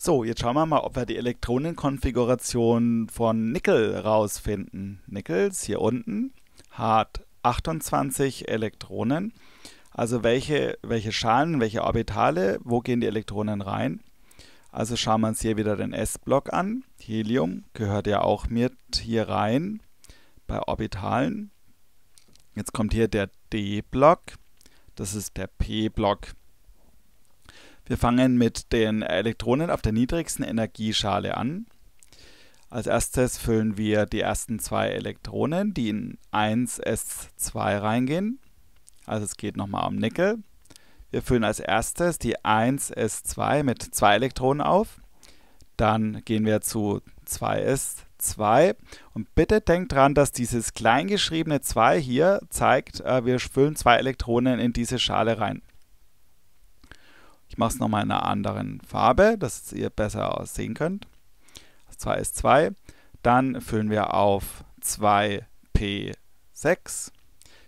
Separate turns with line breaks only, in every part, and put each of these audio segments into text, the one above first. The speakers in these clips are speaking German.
So, jetzt schauen wir mal, ob wir die Elektronenkonfiguration von Nickel rausfinden. Nickels hier unten hat 28 Elektronen. Also welche, welche Schalen, welche Orbitale, wo gehen die Elektronen rein? Also schauen wir uns hier wieder den S-Block an. Helium gehört ja auch mit hier rein bei Orbitalen. Jetzt kommt hier der D-Block, das ist der P-Block. Wir fangen mit den Elektronen auf der niedrigsten Energieschale an. Als erstes füllen wir die ersten zwei Elektronen, die in 1s2 reingehen. Also es geht nochmal um Nickel. Wir füllen als erstes die 1s2 mit zwei Elektronen auf. Dann gehen wir zu 2s2. Und bitte denkt dran, dass dieses kleingeschriebene 2 hier zeigt, äh, wir füllen zwei Elektronen in diese Schale rein. Ich mache es nochmal in einer anderen Farbe, dass ihr besser sehen könnt. 2 ist 2. Dann füllen wir auf 2p6.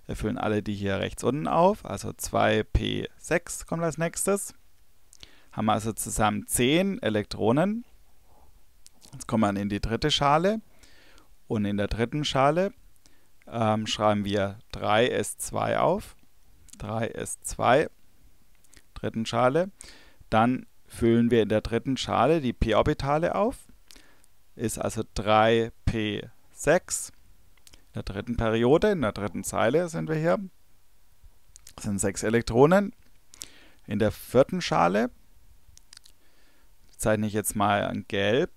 Wir füllen alle die hier rechts unten auf, also 2p6 kommt als nächstes. Haben wir also zusammen 10 Elektronen. Jetzt kommen wir in die dritte Schale und in der dritten Schale ähm, schreiben wir 3s2 auf. 3s2 dritten Schale. Dann füllen wir in der dritten Schale die p-Orbitale auf. Ist also 3p6. In der dritten Periode, in der dritten Zeile sind wir hier. Das sind sechs Elektronen. In der vierten Schale zeichne ich jetzt mal an gelb.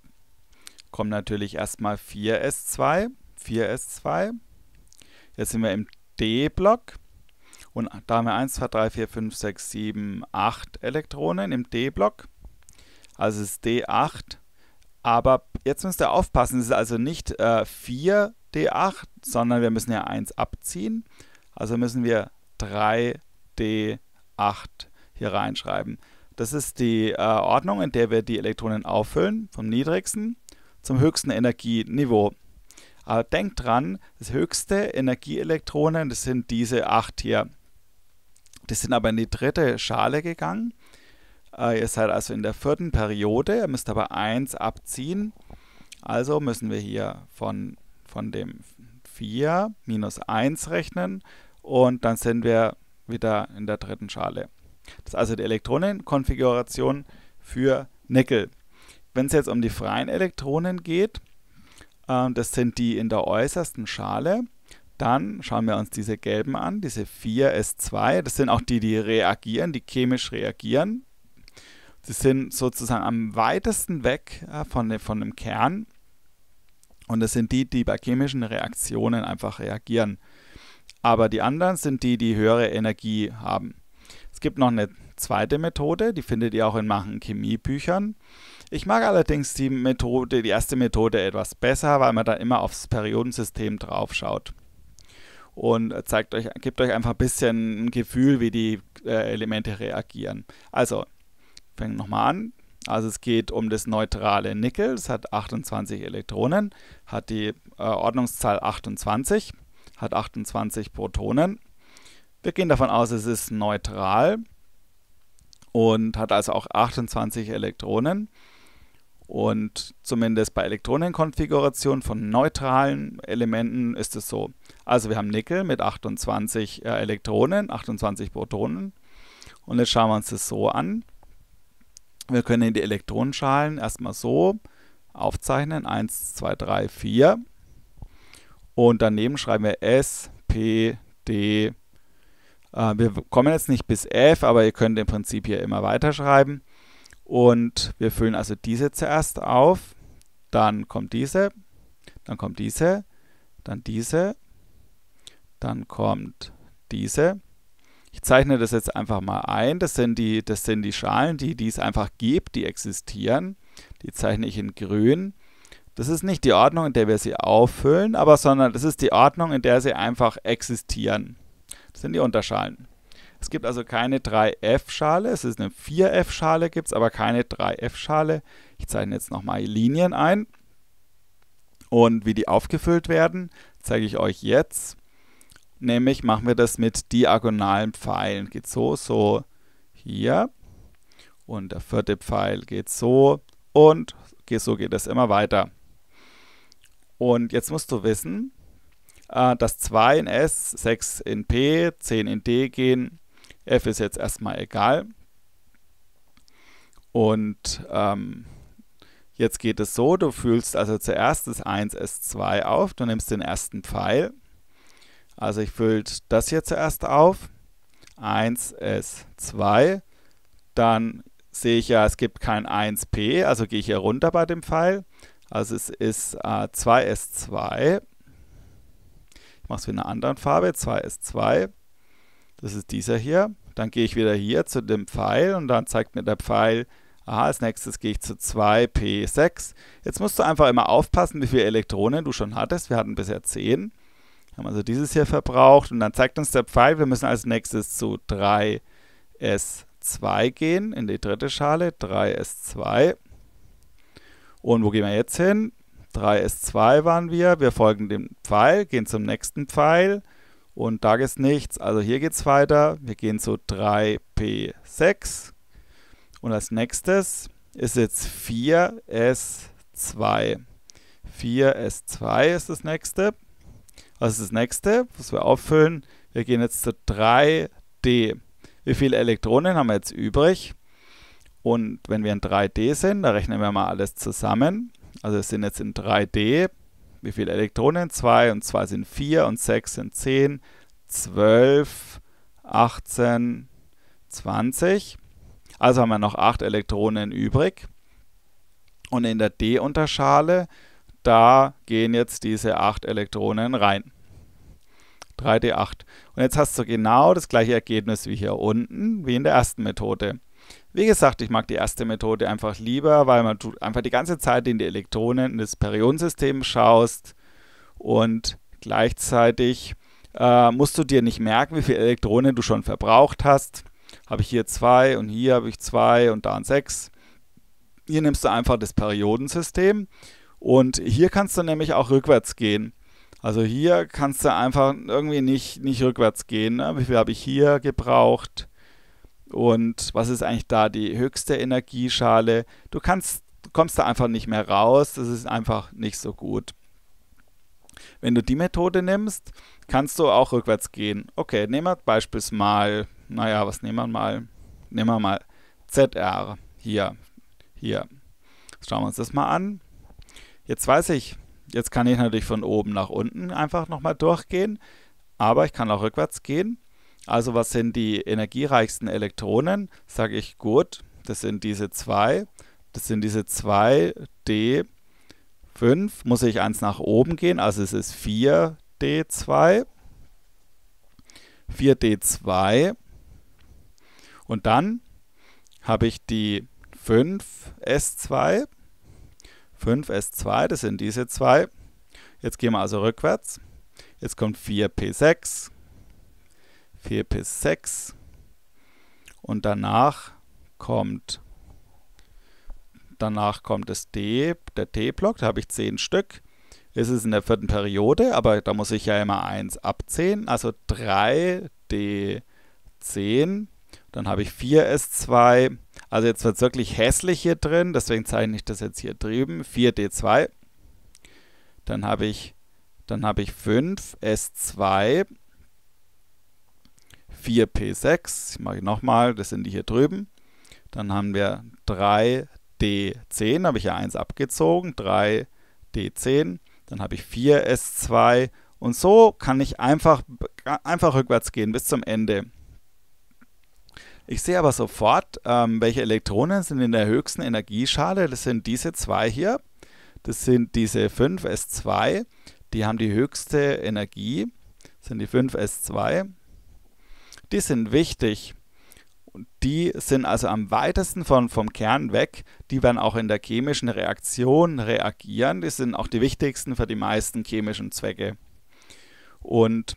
Kommen natürlich erstmal 4s2, 4s2. Jetzt sind wir im D-Block. Und da haben wir 1, 2, 3, 4, 5, 6, 7, 8 Elektronen im D-Block. Also ist D8. Aber jetzt müsst ihr aufpassen, es ist also nicht äh, 4 D8, sondern wir müssen ja 1 abziehen. Also müssen wir 3 D8 hier reinschreiben. Das ist die äh, Ordnung, in der wir die Elektronen auffüllen, vom niedrigsten zum höchsten Energieniveau. Aber denkt dran, das höchste Energieelektronen, das sind diese 8 hier. Die sind aber in die dritte Schale gegangen. Äh, ihr seid also in der vierten Periode, ihr müsst aber 1 abziehen. Also müssen wir hier von, von dem 4 minus 1 rechnen und dann sind wir wieder in der dritten Schale. Das ist also die Elektronenkonfiguration für Nickel. Wenn es jetzt um die freien Elektronen geht, äh, das sind die in der äußersten Schale, dann schauen wir uns diese gelben an, diese 4S2. Das sind auch die, die reagieren, die chemisch reagieren. Sie sind sozusagen am weitesten weg äh, von, von dem Kern. Und das sind die, die bei chemischen Reaktionen einfach reagieren. Aber die anderen sind die, die höhere Energie haben. Es gibt noch eine zweite Methode, die findet ihr auch in manchen Chemiebüchern. Ich mag allerdings die Methode, die erste Methode etwas besser, weil man da immer aufs Periodensystem draufschaut und zeigt euch, gibt euch einfach ein bisschen ein Gefühl, wie die äh, Elemente reagieren. Also, fangen nochmal an. Also es geht um das neutrale Nickel, es hat 28 Elektronen, hat die äh, Ordnungszahl 28, hat 28 Protonen. Wir gehen davon aus, es ist neutral und hat also auch 28 Elektronen. Und zumindest bei Elektronenkonfigurationen von neutralen Elementen ist es so. Also wir haben Nickel mit 28 äh, Elektronen, 28 Protonen. Und jetzt schauen wir uns das so an. Wir können die Elektronenschalen erstmal so aufzeichnen. 1, 2, 3, 4. Und daneben schreiben wir S, P, D. Äh, wir kommen jetzt nicht bis F, aber ihr könnt im Prinzip hier immer weiterschreiben. Und wir füllen also diese zuerst auf, dann kommt diese, dann kommt diese, dann diese, dann kommt diese. Ich zeichne das jetzt einfach mal ein. Das sind die, das sind die Schalen, die, die es einfach gibt, die existieren. Die zeichne ich in grün. Das ist nicht die Ordnung, in der wir sie auffüllen, aber sondern das ist die Ordnung, in der sie einfach existieren. Das sind die Unterschalen. Es gibt also keine 3F-Schale, es ist eine 4F-Schale, gibt es aber keine 3F-Schale. Ich zeichne jetzt nochmal Linien ein. Und wie die aufgefüllt werden, zeige ich euch jetzt. Nämlich machen wir das mit diagonalen Pfeilen. Geht so, so hier. Und der vierte Pfeil geht so. Und so geht es immer weiter. Und jetzt musst du wissen, äh, dass 2 in S, 6 in P, 10 in D gehen F ist jetzt erstmal egal. Und ähm, jetzt geht es so, du fühlst also zuerst das 1S2 auf, du nimmst den ersten Pfeil. Also ich fülle das hier zuerst auf, 1S2, dann sehe ich ja, es gibt kein 1P, also gehe ich hier runter bei dem Pfeil. Also es ist äh, 2S2. Ich mache es mit einer anderen Farbe, 2S2. Das ist dieser hier. Dann gehe ich wieder hier zu dem Pfeil und dann zeigt mir der Pfeil, aha, als nächstes gehe ich zu 2p6. Jetzt musst du einfach immer aufpassen, wie viele Elektronen du schon hattest. Wir hatten bisher 10. Haben also dieses hier verbraucht und dann zeigt uns der Pfeil, wir müssen als nächstes zu 3s2 gehen, in die dritte Schale, 3s2. Und wo gehen wir jetzt hin? 3s2 waren wir, wir folgen dem Pfeil, gehen zum nächsten Pfeil, und da ist nichts. Also hier geht es weiter. Wir gehen zu 3P6 und als nächstes ist jetzt 4S2. 4S2 ist das nächste. Was also ist das nächste, was wir auffüllen? Wir gehen jetzt zu 3D. Wie viele Elektronen haben wir jetzt übrig? Und wenn wir in 3D sind, da rechnen wir mal alles zusammen. Also wir sind jetzt in 3D wie viele Elektronen? 2 und 2 sind 4 und 6 sind 10, 12, 18, 20. Also haben wir noch 8 Elektronen übrig. Und in der D-Unterschale, da gehen jetzt diese 8 Elektronen rein. 3D8. Und jetzt hast du genau das gleiche Ergebnis wie hier unten, wie in der ersten Methode. Wie gesagt, ich mag die erste Methode einfach lieber, weil man einfach die ganze Zeit in die Elektronen in das Periodensystem schaust und gleichzeitig äh, musst du dir nicht merken, wie viele Elektronen du schon verbraucht hast. Habe ich hier zwei und hier habe ich zwei und da ein sechs. Hier nimmst du einfach das Periodensystem und hier kannst du nämlich auch rückwärts gehen. Also hier kannst du einfach irgendwie nicht, nicht rückwärts gehen. Ne? Wie viel habe ich hier gebraucht? Und was ist eigentlich da die höchste Energieschale? Du kannst, kommst da einfach nicht mehr raus. Das ist einfach nicht so gut. Wenn du die Methode nimmst, kannst du auch rückwärts gehen. Okay, nehmen wir beispielsweise mal, naja, was nehmen wir mal? Nehmen wir mal ZR. Hier, hier. Jetzt schauen wir uns das mal an. Jetzt weiß ich, jetzt kann ich natürlich von oben nach unten einfach nochmal durchgehen, aber ich kann auch rückwärts gehen. Also was sind die energiereichsten Elektronen? Sage ich gut, das sind diese zwei. Das sind diese 2D5. Muss ich eins nach oben gehen, also es ist 4D2. 4D2. Und dann habe ich die 5S2. 5S2, das sind diese zwei. Jetzt gehen wir also rückwärts. Jetzt kommt 4P6. 4 bis 6 und danach kommt danach kommt das D, der T-Block, da habe ich 10 Stück. Ist Es in der vierten Periode, aber da muss ich ja immer 1 abziehen, also 3 D10, dann habe ich 4 S2, also jetzt wird es wirklich hässlich hier drin, deswegen zeichne ich das jetzt hier drüben, 4 D2, dann habe ich, dann habe ich 5 S2 4p6, ich mache nochmal, das sind die hier drüben. Dann haben wir 3d10, habe ich ja 1 abgezogen, 3d10, dann habe ich 4s2 und so kann ich einfach, einfach rückwärts gehen bis zum Ende. Ich sehe aber sofort, ähm, welche Elektronen sind in der höchsten Energieschale. Das sind diese zwei hier. Das sind diese 5s2. Die haben die höchste Energie. Das sind die 5s2 die sind wichtig. die sind also am weitesten von, vom Kern weg. Die werden auch in der chemischen Reaktion reagieren. Die sind auch die wichtigsten für die meisten chemischen Zwecke. Und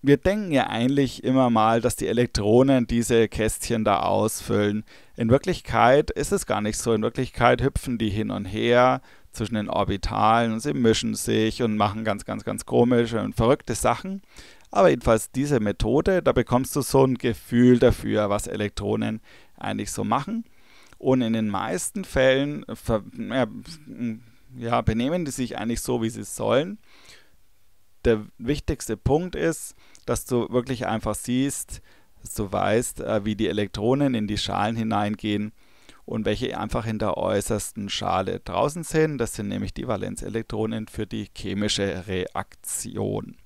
wir denken ja eigentlich immer mal, dass die Elektronen diese Kästchen da ausfüllen. In Wirklichkeit ist es gar nicht so. In Wirklichkeit hüpfen die hin und her zwischen den Orbitalen und sie mischen sich und machen ganz, ganz, ganz komische und verrückte Sachen. Aber jedenfalls diese Methode, da bekommst du so ein Gefühl dafür, was Elektronen eigentlich so machen. Und in den meisten Fällen ja, benehmen die sich eigentlich so, wie sie sollen. Der wichtigste Punkt ist, dass du wirklich einfach siehst, dass du weißt, äh, wie die Elektronen in die Schalen hineingehen und welche einfach in der äußersten Schale draußen sind. Das sind nämlich die Valenzelektronen für die chemische Reaktion.